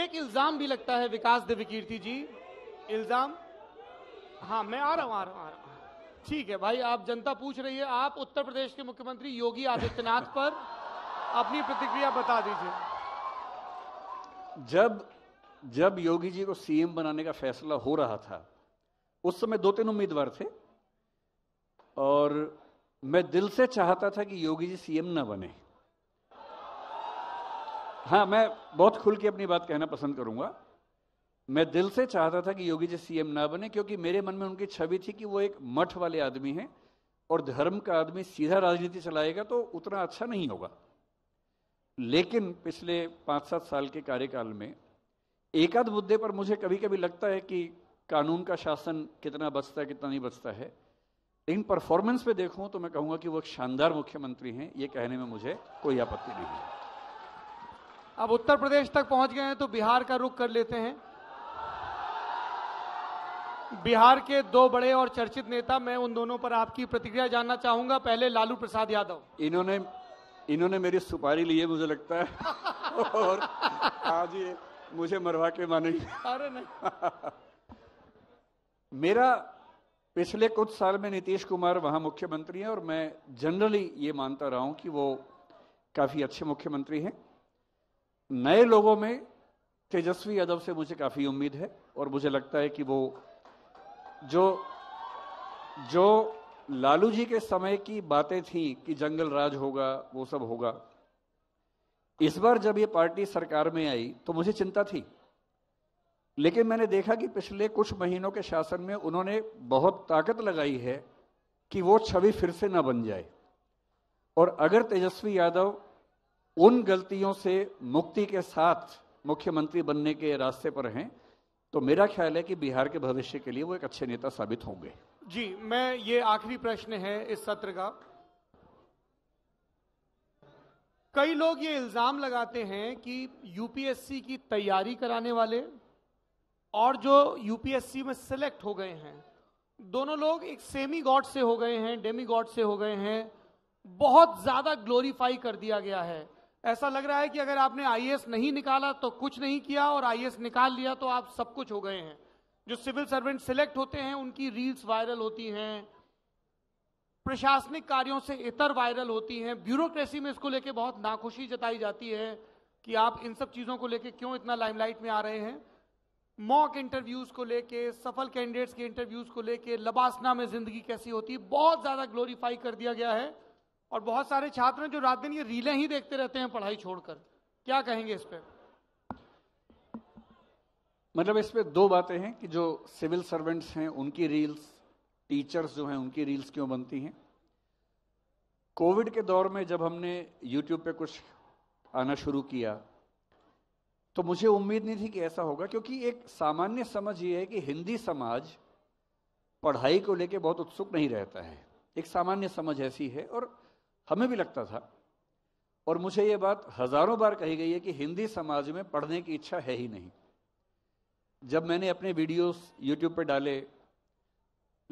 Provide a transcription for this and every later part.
एक इल्जाम भी लगता है विकास देवी कीर्ति जी इल्जाम हाँ मैं आ रहा हूँ आ रहा हूँ ठीक है भाई आप जनता पूछ रही है आप उत्तर प्रदेश के मुख्यमंत्री योगी आदित्यनाथ पर अपनी प्रतिक्रिया बता दीजिए जब जब योगी जी को सीएम बनाने का फैसला हो रहा था उस समय दो तीन उम्मीदवार थे और मैं दिल से चाहता था कि योगी जी सीएम ना बने हाँ मैं बहुत खुल के अपनी बात कहना पसंद करूंगा मैं दिल से चाहता था कि योगी जी सीएम ना बने क्योंकि मेरे मन में उनकी छवि थी कि वो एक मठ वाले आदमी हैं और धर्म का आदमी सीधा राजनीति चलाएगा तो उतना अच्छा नहीं होगा लेकिन पिछले पाँच सात साल के कार्यकाल में एकाध मुद्दे पर मुझे कभी कभी लगता है कि कानून का शासन कितना बचता है कितना नहीं बचता है लेकिन परफॉर्मेंस पे देखूं तो मैं कहूंगा कि वो एक शानदार मुख्यमंत्री हैं ये कहने में मुझे कोई आपत्ति नहीं है अब उत्तर प्रदेश तक पहुंच गए हैं तो बिहार का रुख कर लेते हैं बिहार के दो बड़े और चर्चित नेता मैं उन दोनों पर आपकी प्रतिक्रिया जानना चाहूंगा पहले लालू प्रसाद यादव इन्होंने इन्होंने मेरी सुपारी ली है मुझे लगता है और आज ये मुझे मरवा के माने अरे नहीं मेरा पिछले कुछ साल में नीतीश कुमार वहां मुख्यमंत्री हैं और मैं जनरली ये मानता रहा हूं कि वो काफ़ी अच्छे मुख्यमंत्री हैं नए लोगों में तेजस्वी यादव से मुझे काफ़ी उम्मीद है और मुझे लगता है कि वो जो जो लालू जी के समय की बातें थी कि जंगल राज होगा वो सब होगा इस बार जब ये पार्टी सरकार में आई तो मुझे चिंता थी लेकिन मैंने देखा कि पिछले कुछ महीनों के शासन में उन्होंने बहुत ताकत लगाई है कि वो छवि फिर से ना बन जाए और अगर तेजस्वी यादव उन गलतियों से मुक्ति के साथ मुख्यमंत्री बनने के रास्ते पर हैं तो मेरा ख्याल है कि बिहार के भविष्य के लिए वो एक अच्छे नेता साबित होंगे जी मैं ये आखिरी प्रश्न है इस सत्र का कई लोग ये इल्जाम लगाते हैं कि यूपीएससी की तैयारी कराने वाले और जो यूपीएससी में सिलेक्ट हो गए हैं दोनों लोग एक सेमी गॉड से हो गए हैं डेमी गॉड से हो गए हैं बहुत ज्यादा ग्लोरीफाई कर दिया गया है ऐसा लग रहा है कि अगर आपने आईएएस नहीं निकाला तो कुछ नहीं किया और आईएएस निकाल लिया तो आप सब कुछ हो गए हैं जो सिविल सर्वेंट सिलेक्ट होते हैं उनकी रील्स वायरल होती हैं प्रशासनिक कार्यों से इतर वायरल होती हैं ब्यूरोक्रेसी में इसको लेके बहुत नाखुशी जताई जाती है कि आप इन सब चीज़ों को लेके क्यों इतना लाइमलाइट में आ रहे हैं मॉक इंटरव्यूज को लेके सफल कैंडिडेट्स के इंटरव्यूज को लेके लबासना में जिंदगी कैसी होती है बहुत ज़्यादा ग्लोरीफाई कर दिया गया है और बहुत सारे छात्र हैं जो रात दिन ये रीलें ही देखते रहते हैं पढ़ाई छोड़कर क्या कहेंगे इस पर मतलब इसमें दो बातें हैं कि जो सिविल सर्वेंट्स हैं उनकी रील्स टीचर्स जो हैं उनकी रील्स क्यों बनती हैं कोविड के दौर में जब हमने यूट्यूब पे कुछ आना शुरू किया तो मुझे उम्मीद नहीं थी कि ऐसा होगा क्योंकि एक सामान्य समझ ये है कि हिंदी समाज पढ़ाई को लेके बहुत उत्सुक नहीं रहता है एक सामान्य समझ ऐसी है और हमें भी लगता था और मुझे ये बात हज़ारों बार कही गई है कि हिंदी समाज में पढ़ने की इच्छा है ही नहीं जब मैंने अपने वीडियोस यूट्यूब पर डाले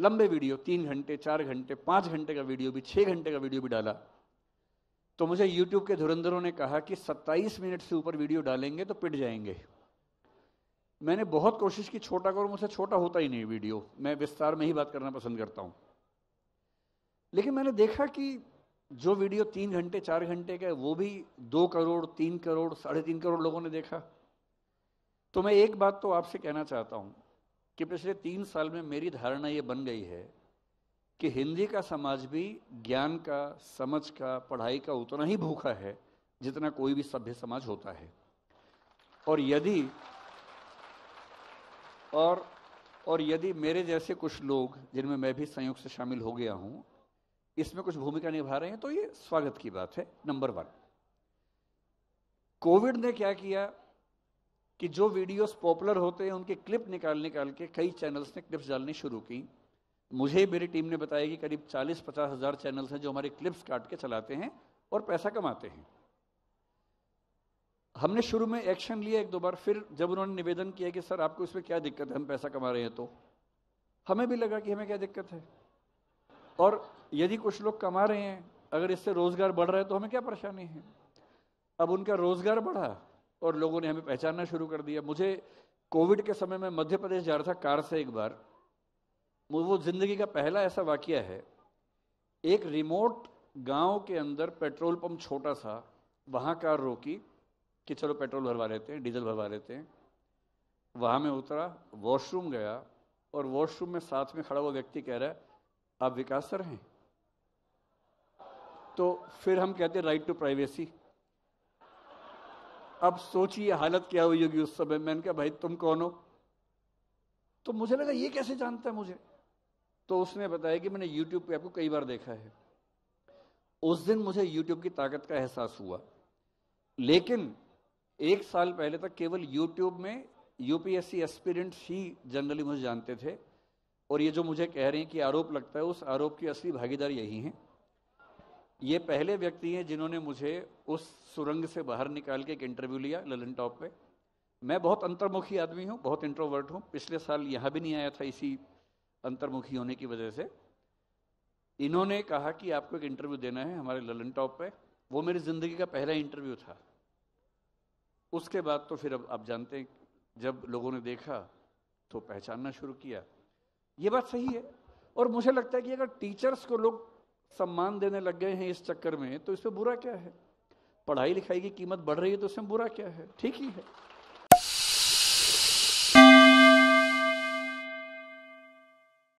लंबे वीडियो तीन घंटे चार घंटे पांच घंटे का वीडियो भी छह घंटे का वीडियो भी डाला तो मुझे यूट्यूब के धुरंधरों ने कहा कि सत्ताईस मिनट से ऊपर वीडियो डालेंगे तो पिट जाएंगे मैंने बहुत कोशिश की छोटा करो मुझसे छोटा होता ही नहीं वीडियो मैं विस्तार में ही बात करना पसंद करता हूँ लेकिन मैंने देखा कि जो वीडियो तीन घंटे चार घंटे का है वो भी दो करोड़ तीन करोड़ साढ़े तीन करोड़ लोगों ने देखा तो मैं एक बात तो आपसे कहना चाहता हूँ कि पिछले तीन साल में मेरी धारणा ये बन गई है कि हिंदी का समाज भी ज्ञान का समझ का पढ़ाई का उतना ही भूखा है जितना कोई भी सभ्य समाज होता है और यदि और और यदि मेरे जैसे कुछ लोग जिनमें मैं भी संयोग से शामिल हो गया हूँ इसमें कुछ भूमिका निभा रहे हैं तो ये स्वागत की बात है नंबर वन कोविड ने क्या किया कि जो वीडियोस पॉपुलर होते हैं उनके क्लिप निकाल निकाल के कई चैनल्स ने क्लिप्स डालने शुरू की मुझे मेरी टीम ने बताया कि करीब 40 पचास हज़ार चैनल्स हैं जो हमारे क्लिप्स काट के चलाते हैं और पैसा कमाते हैं हमने शुरू में एक्शन लिया एक दो बार फिर जब उन्होंने निवेदन किया कि सर आपको इसमें क्या दिक्कत है हम पैसा कमा रहे हैं तो हमें भी लगा कि हमें क्या दिक्कत है और यदि कुछ लोग कमा रहे हैं अगर इससे रोजगार बढ़ रहा है तो हमें क्या परेशानी है अब उनका रोजगार बढ़ा और लोगों ने हमें पहचानना शुरू कर दिया मुझे कोविड के समय में मध्य प्रदेश जा रहा था कार से एक बार वो जिंदगी का पहला ऐसा वाक्य है एक रिमोट गांव के अंदर पेट्रोल पंप छोटा सा वहाँ कार रोकी कि चलो पेट्रोल भरवा लेते हैं डीजल भरवा लेते हैं वहाँ में उतरा वॉशरूम गया और वॉशरूम में साथ में खड़ा हुआ व्यक्ति कह रहा है आप विकास सर हैं तो फिर हम कहते हैं राइट टू प्राइवेसी अब सोचिए हालत क्या हुई होगी उस समय मैंने कहा भाई तुम कौन हो तो मुझे लगा ये कैसे जानता है मुझे तो उसने बताया कि मैंने यूट्यूब पे आपको कई बार देखा है उस दिन मुझे यूट्यूब की ताकत का एहसास हुआ लेकिन एक साल पहले तक केवल यूट्यूब में यूपीएससी एस्पिरेंट्स ही जनरली मुझे जानते थे और ये जो मुझे कह रहे हैं कि आरोप लगता है उस आरोप की असली भागीदारी यही है ये पहले व्यक्ति हैं जिन्होंने मुझे उस सुरंग से बाहर निकाल के एक इंटरव्यू लिया ललन टॉप पे मैं बहुत अंतर्मुखी आदमी हूँ बहुत इंट्रोवर्ट हूँ पिछले साल यहाँ भी नहीं आया था इसी अंतर्मुखी होने की वजह से इन्होंने कहा कि आपको एक इंटरव्यू देना है हमारे ललन टॉप पे वो मेरी ज़िंदगी का पहला इंटरव्यू था उसके बाद तो फिर अब आप जानते हैं जब लोगों ने देखा तो पहचानना शुरू किया ये बात सही है और मुझे लगता है कि अगर टीचर्स को लोग सम्मान देने लग गए हैं इस चक्कर में तो इसमें बुरा क्या है पढ़ाई लिखाई की कीमत बढ़ रही है तो उसमें बुरा क्या है ठीक ही है